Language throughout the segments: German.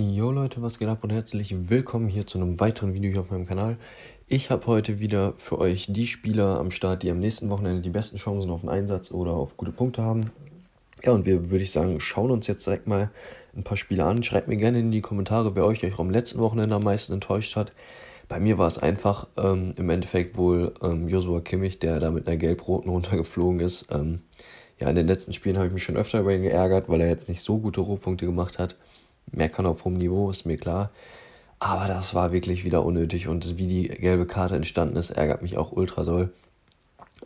Jo Leute, was geht ab und herzlich willkommen hier zu einem weiteren Video hier auf meinem Kanal. Ich habe heute wieder für euch die Spieler am Start, die am nächsten Wochenende die besten Chancen auf einen Einsatz oder auf gute Punkte haben. Ja, und wir würde ich sagen, schauen uns jetzt direkt mal ein paar Spiele an. Schreibt mir gerne in die Kommentare, wer euch, euch am letzten Wochenende am meisten enttäuscht hat. Bei mir war es einfach ähm, im Endeffekt wohl ähm, Joshua Kimmich, der da mit einer gelb-roten runtergeflogen ist. Ähm, ja, in den letzten Spielen habe ich mich schon öfter über ihn geärgert, weil er jetzt nicht so gute Rohpunkte gemacht hat mehr kann auf hohem Niveau, ist mir klar. Aber das war wirklich wieder unnötig und wie die gelbe Karte entstanden ist, ärgert mich auch ultrasoll.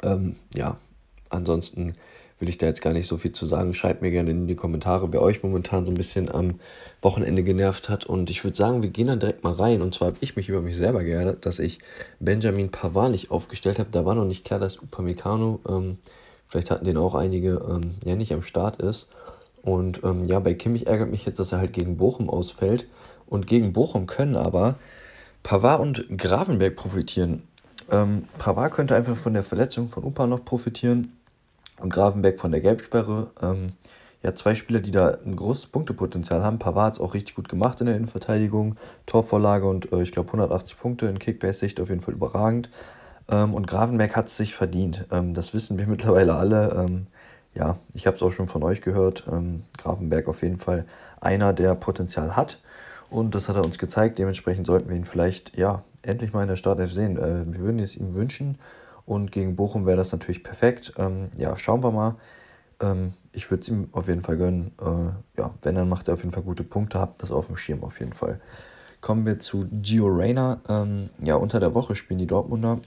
Ähm, ja, ansonsten will ich da jetzt gar nicht so viel zu sagen. Schreibt mir gerne in die Kommentare, wer euch momentan so ein bisschen am Wochenende genervt hat. Und ich würde sagen, wir gehen dann direkt mal rein. Und zwar habe ich mich über mich selber geärgert, dass ich Benjamin Pavard nicht aufgestellt habe. Da war noch nicht klar, dass Upamecano, ähm, vielleicht hatten den auch einige, ähm, ja nicht am Start ist. Und ähm, ja, bei Kimmich ärgert mich jetzt, dass er halt gegen Bochum ausfällt. Und gegen Bochum können aber Pavard und Gravenberg profitieren. Ähm, Pavard könnte einfach von der Verletzung von Upa noch profitieren und Gravenberg von der Gelbsperre. Ähm, ja, zwei Spieler, die da ein großes Punktepotenzial haben. Pavard hat es auch richtig gut gemacht in der Innenverteidigung. Torvorlage und äh, ich glaube 180 Punkte in Kickbase-Sicht auf jeden Fall überragend. Ähm, und Gravenberg hat es sich verdient. Ähm, das wissen wir mittlerweile alle. Ähm, ja, ich habe es auch schon von euch gehört, ähm, Grafenberg auf jeden Fall einer, der Potenzial hat. Und das hat er uns gezeigt. Dementsprechend sollten wir ihn vielleicht, ja, endlich mal in der Startelf sehen. Äh, wir würden es ihm wünschen. Und gegen Bochum wäre das natürlich perfekt. Ähm, ja, schauen wir mal. Ähm, ich würde es ihm auf jeden Fall gönnen. Äh, ja, wenn, dann macht er auf jeden Fall gute Punkte. Habt das auf dem Schirm auf jeden Fall. Kommen wir zu Gio Reyna. Ähm, ja, unter der Woche spielen die Dortmunder.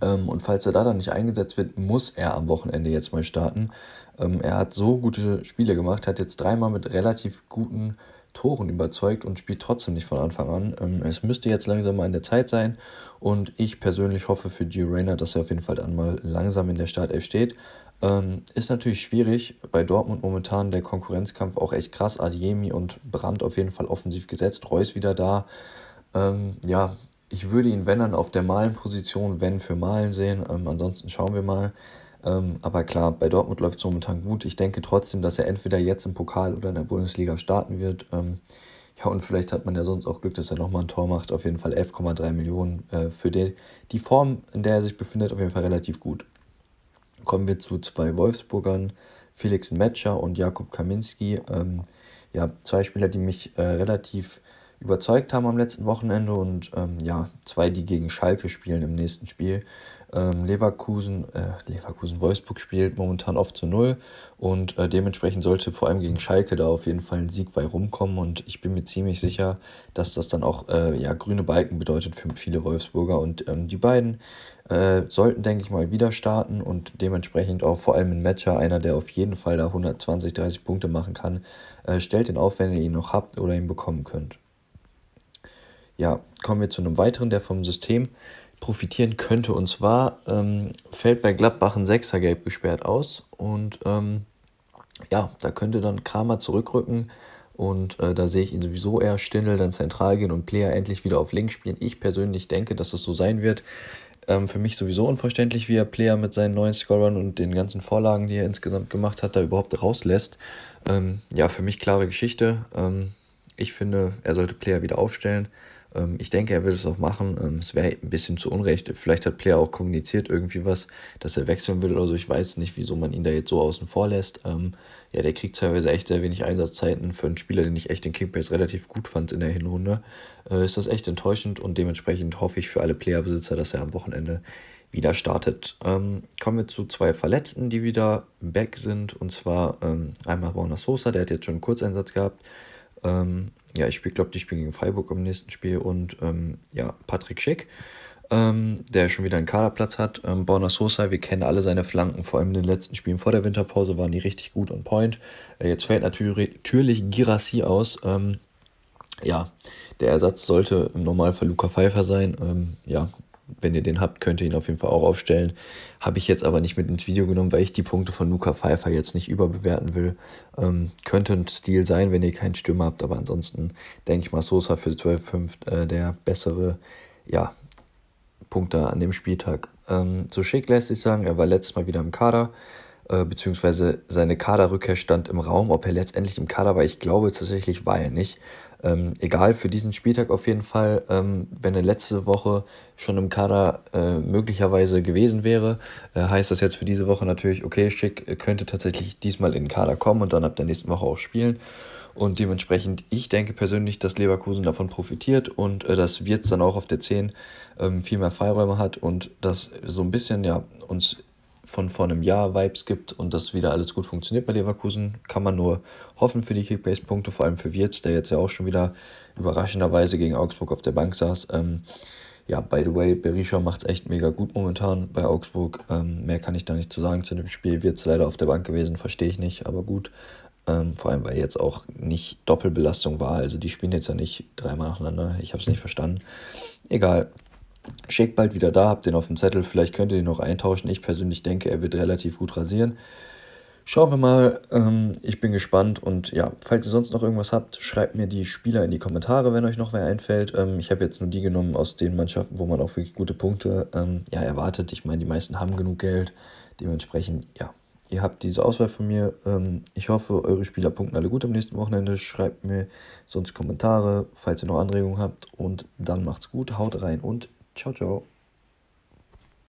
Ähm, und falls er da dann nicht eingesetzt wird, muss er am Wochenende jetzt mal starten. Ähm, er hat so gute Spiele gemacht, hat jetzt dreimal mit relativ guten Toren überzeugt und spielt trotzdem nicht von Anfang an. Ähm, es müsste jetzt langsam mal in der Zeit sein und ich persönlich hoffe für Gio Reyna, dass er auf jeden Fall dann mal langsam in der Startelf steht. Ähm, ist natürlich schwierig. Bei Dortmund momentan der Konkurrenzkampf auch echt krass. Adiemi und Brandt auf jeden Fall offensiv gesetzt. Reus wieder da. Ähm, ja, ich würde ihn, wenn dann, auf der Malen-Position, wenn für Malen sehen. Ähm, ansonsten schauen wir mal. Ähm, aber klar, bei Dortmund läuft es momentan gut. Ich denke trotzdem, dass er entweder jetzt im Pokal oder in der Bundesliga starten wird. Ähm, ja, und vielleicht hat man ja sonst auch Glück, dass er nochmal ein Tor macht. Auf jeden Fall 11,3 Millionen äh, für den, die Form, in der er sich befindet, auf jeden Fall relativ gut. Kommen wir zu zwei Wolfsburgern, Felix Metscher und Jakub Kaminski. Ähm, ja, zwei Spieler, die mich äh, relativ überzeugt haben am letzten Wochenende und ähm, ja, zwei, die gegen Schalke spielen im nächsten Spiel. Ähm, Leverkusen, äh, Leverkusen Wolfsburg spielt momentan oft zu null und äh, dementsprechend sollte vor allem gegen Schalke da auf jeden Fall ein Sieg bei rumkommen und ich bin mir ziemlich sicher, dass das dann auch äh, ja, grüne Balken bedeutet für viele Wolfsburger und ähm, die beiden äh, sollten, denke ich mal, wieder starten und dementsprechend auch vor allem ein Matcher, einer, der auf jeden Fall da 120, 30 Punkte machen kann, äh, stellt den auf, wenn ihr ihn noch habt oder ihn bekommen könnt ja, kommen wir zu einem weiteren, der vom System profitieren könnte. Und zwar ähm, fällt bei Gladbach ein Sechser gelb gesperrt aus. Und ähm, ja, da könnte dann Kramer zurückrücken. Und äh, da sehe ich ihn sowieso eher Stindel, dann zentral gehen und Player endlich wieder auf links spielen. Ich persönlich denke, dass das so sein wird. Ähm, für mich sowieso unverständlich, wie er Player mit seinen neuen Scorern und den ganzen Vorlagen, die er insgesamt gemacht hat, da überhaupt rauslässt. Ähm, ja, für mich klare Geschichte. Ähm, ich finde, er sollte Player wieder aufstellen. Ähm, ich denke, er wird es auch machen. Ähm, es wäre ein bisschen zu Unrecht. Vielleicht hat Player auch kommuniziert irgendwie was, dass er wechseln will oder so. Ich weiß nicht, wieso man ihn da jetzt so außen vor lässt. Ähm, ja, der kriegt teilweise echt sehr wenig Einsatzzeiten. Für einen Spieler, den ich echt in Kingpace relativ gut fand in der Hinrunde, äh, ist das echt enttäuschend und dementsprechend hoffe ich für alle Playerbesitzer, dass er am Wochenende wieder startet. kommen wir zu zwei Verletzten, die wieder back sind. Und zwar einmal Warner Sosa, der hat jetzt schon einen Kurzeinsatz gehabt. Ähm, ja, ich glaube, ich spielen gegen Freiburg im nächsten Spiel und ähm, ja, Patrick Schick, ähm, der schon wieder einen Kaderplatz hat. Ähm, Borna Sosa, wir kennen alle seine Flanken, vor allem in den letzten Spielen vor der Winterpause waren die richtig gut on point. Äh, jetzt fällt natürlich, natürlich Girassi aus. Ähm, ja, der Ersatz sollte im Normalfall Luca Pfeiffer sein. Ähm, ja, wenn ihr den habt, könnt ihr ihn auf jeden Fall auch aufstellen. Habe ich jetzt aber nicht mit ins Video genommen, weil ich die Punkte von Luca Pfeiffer jetzt nicht überbewerten will. Ähm, könnte ein Stil sein, wenn ihr keinen Stürmer habt, aber ansonsten denke ich mal, Sosa für 12,5 äh, der bessere ja, Punkte an dem Spieltag. Ähm, zu Schick lässt sich sagen, er war letztes Mal wieder im Kader. Äh, beziehungsweise seine Kaderrückkehr stand im Raum, ob er letztendlich im Kader war. Ich glaube tatsächlich war er nicht. Ähm, egal, für diesen Spieltag auf jeden Fall, ähm, wenn er letzte Woche schon im Kader äh, möglicherweise gewesen wäre, äh, heißt das jetzt für diese Woche natürlich, okay, Schick könnte tatsächlich diesmal in den Kader kommen und dann ab der nächsten Woche auch spielen. Und dementsprechend, ich denke persönlich, dass Leverkusen davon profitiert und äh, dass Wirtz dann auch auf der 10 ähm, viel mehr Freiräume hat und das so ein bisschen ja uns von vor einem Jahr Vibes gibt und dass wieder alles gut funktioniert bei Leverkusen. Kann man nur hoffen für die Kickbase-Punkte, vor allem für Wirtz, der jetzt ja auch schon wieder überraschenderweise gegen Augsburg auf der Bank saß. Ähm, ja, by the way, Berisha macht es echt mega gut momentan bei Augsburg. Ähm, mehr kann ich da nicht zu sagen zu dem Spiel. Wirtz leider auf der Bank gewesen, verstehe ich nicht, aber gut. Ähm, vor allem, weil jetzt auch nicht Doppelbelastung war. Also die spielen jetzt ja nicht dreimal nacheinander. Ich habe es nicht verstanden. Egal. Schick bald wieder da, habt den auf dem Zettel, vielleicht könnt ihr den noch eintauschen. Ich persönlich denke, er wird relativ gut rasieren. Schauen wir mal, ähm, ich bin gespannt und ja, falls ihr sonst noch irgendwas habt, schreibt mir die Spieler in die Kommentare, wenn euch noch wer einfällt. Ähm, ich habe jetzt nur die genommen aus den Mannschaften, wo man auch wirklich gute Punkte ähm, ja, erwartet. Ich meine, die meisten haben genug Geld, dementsprechend ja. Ihr habt diese Auswahl von mir. Ähm, ich hoffe, eure Spieler punkten alle gut am nächsten Wochenende. Schreibt mir sonst Kommentare, falls ihr noch Anregungen habt. Und dann macht's gut, haut rein und 쳐줘.